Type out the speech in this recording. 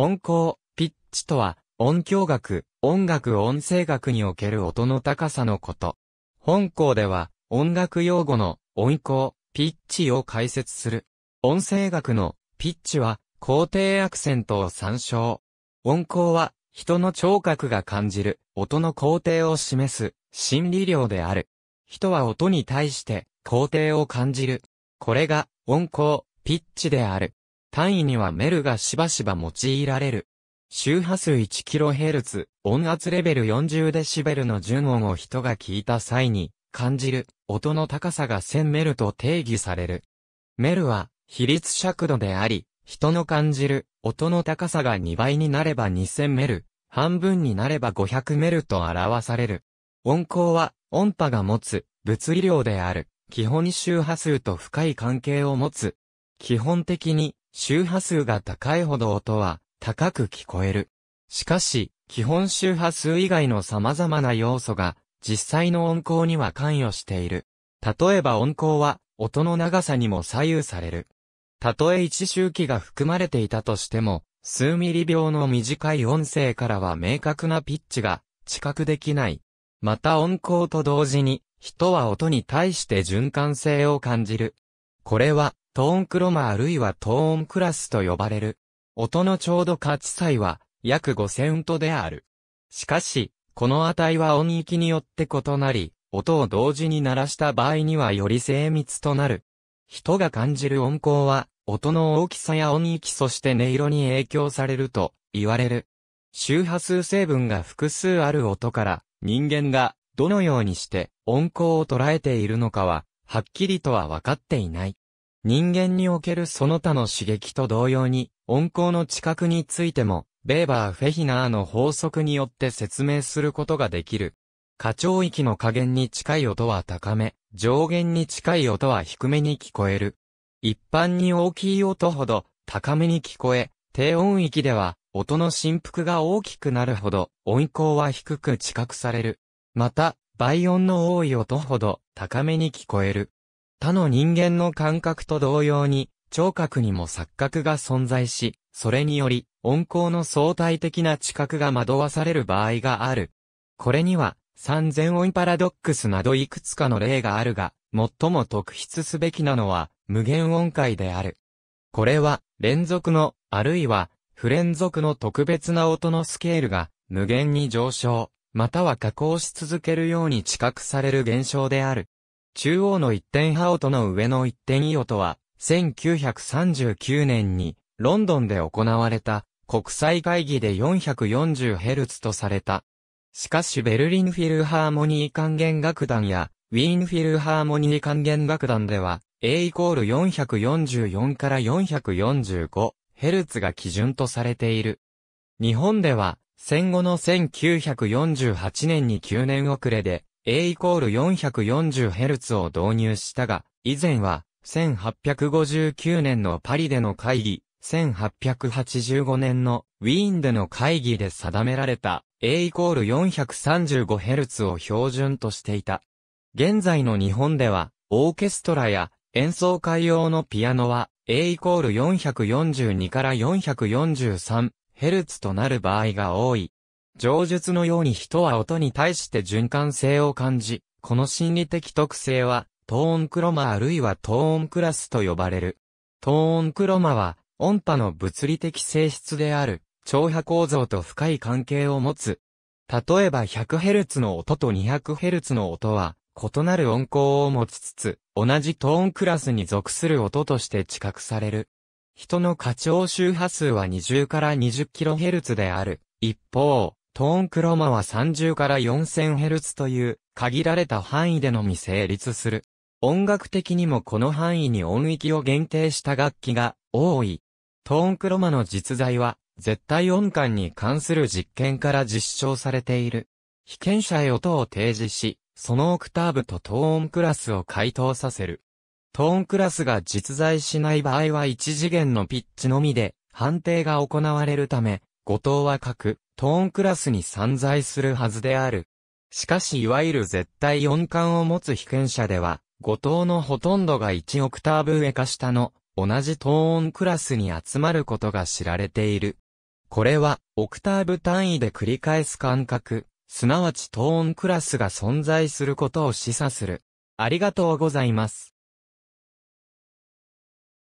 音高、ピッチとは、音響学、音楽音声学における音の高さのこと。本校では、音楽用語の音高、ピッチを解説する。音声学のピッチは、肯定アクセントを参照。音高は、人の聴覚が感じる音の肯定を示す心理量である。人は音に対して肯定を感じる。これが音高、ピッチである。単位にはメルがしばしば用いられる。周波数 1kHz、音圧レベル 40dB の順音を人が聞いた際に、感じる、音の高さが1000メルと定義される。メルは、比率尺度であり、人の感じる、音の高さが2倍になれば2000メル、半分になれば500メルと表される。音高は、音波が持つ、物理量である、基本周波数と深い関係を持つ。基本的に、周波数が高いほど音は高く聞こえる。しかし、基本周波数以外の様々な要素が実際の音高には関与している。例えば音高は音の長さにも左右される。たとえ一周期が含まれていたとしても、数ミリ秒の短い音声からは明確なピッチが知覚できない。また音高と同時に、人は音に対して循環性を感じる。これは、トーンクロマあるいはトーンクラスと呼ばれる。音のちょうど価値差は約5000音である。しかし、この値は音域によって異なり、音を同時に鳴らした場合にはより精密となる。人が感じる音高は、音の大きさや音域そして音色に影響されると言われる。周波数成分が複数ある音から人間がどのようにして音高を捉えているのかははっきりとは分かっていない。人間におけるその他の刺激と同様に、温厚の知覚についても、ベーバー・フェヒナーの法則によって説明することができる。過聴域の下限に近い音は高め、上限に近い音は低めに聞こえる。一般に大きい音ほど高めに聞こえ、低音域では音の振幅が大きくなるほど音高は低く知覚される。また、倍音の多い音ほど高めに聞こえる。他の人間の感覚と同様に、聴覚にも錯覚が存在し、それにより、音効の相対的な知覚が惑わされる場合がある。これには、三千音パラドックスなどいくつかの例があるが、最も特筆すべきなのは、無限音階である。これは、連続の、あるいは、不連続の特別な音のスケールが、無限に上昇、または加工し続けるように知覚される現象である。中央の一点ハオとの上の一点イオとは、1939年にロンドンで行われた国際会議で 440Hz とされた。しかしベルリンフィルハーモニー還元楽団やウィーンフィルハーモニー還元楽団では A イコール444から 445Hz が基準とされている。日本では戦後の1948年に9年遅れで A イコール 440Hz を導入したが、以前は、1859年のパリでの会議、1885年のウィーンでの会議で定められた A イコール 435Hz を標準としていた。現在の日本では、オーケストラや演奏会用のピアノは A イコール442から 443Hz となる場合が多い。上述のように人は音に対して循環性を感じ、この心理的特性は、トーンクロマあるいはトーンクラスと呼ばれる。トーンクロマは、音波の物理的性質である、超波構造と深い関係を持つ。例えば 100Hz の音と 200Hz の音は、異なる音高を持ちつつ、同じトーンクラスに属する音として知覚される。人の過聴周波数は20から 20kHz である。一方、トーンクロマは30から 4000Hz という限られた範囲でのみ成立する。音楽的にもこの範囲に音域を限定した楽器が多い。トーンクロマの実在は絶対音感に関する実験から実証されている。被験者へ音を提示し、そのオクターブとトーンクラスを回答させる。トーンクラスが実在しない場合は1次元のピッチのみで判定が行われるため、後藤は各トーンクラスに散在するはずである。しかしいわゆる絶対音感を持つ被験者では、五等のほとんどが1オクターブ上か下の同じトーンクラスに集まることが知られている。これは、オクターブ単位で繰り返す感覚、すなわちトーンクラスが存在することを示唆する。ありがとうございます。